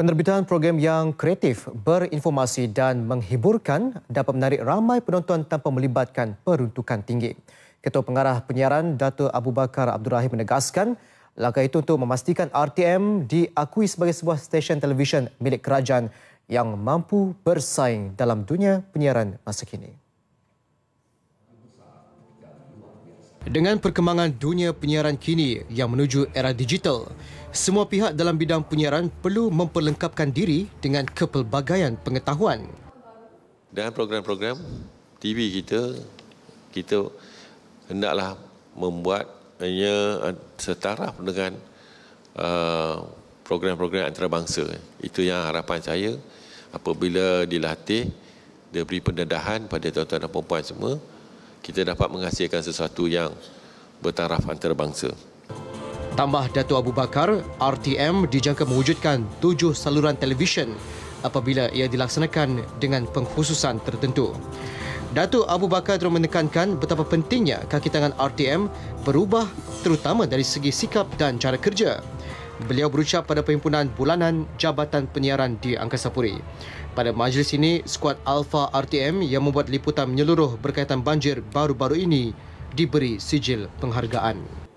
Penerbitan program yang kreatif, berinformasi dan menghiburkan dapat menarik ramai penonton tanpa melibatkan peruntukan tinggi. Ketua Pengarah Penyiaran Dato Abu Bakar Abdul Rahim menegaskan langkah itu untuk memastikan RTM diakui sebagai sebuah stesen televisyen milik kerajaan yang mampu bersaing dalam dunia penyiaran masa kini. Dengan perkembangan dunia penyiaran kini yang menuju era digital, semua pihak dalam bidang penyiaran perlu memperlengkapkan diri dengan kepelbagaian pengetahuan. Dengan program-program TV kita, kita hendaklah membuatnya setara dengan uh, program-program antarabangsa. Itu yang harapan saya apabila dilatih, diberi pendedahan pada tuan-tuan dan perempuan semua, kita dapat menghasilkan sesuatu yang bertaraf antarabangsa. Tambah Datuk Abu Bakar, RTM dijangka mewujudkan tujuh saluran televisyen apabila ia dilaksanakan dengan pengkhususan tertentu. Datuk Abu Bakar telah menekankan betapa pentingnya kaki tangan RTM berubah terutama dari segi sikap dan cara kerja. Beliau berucap pada perhimpunan bulanan Jabatan Penyiaran di Angkasa Puri. Pada majlis ini, skuad Alpha RTM yang membuat liputan menyeluruh berkaitan banjir baru-baru ini diberi sijil penghargaan.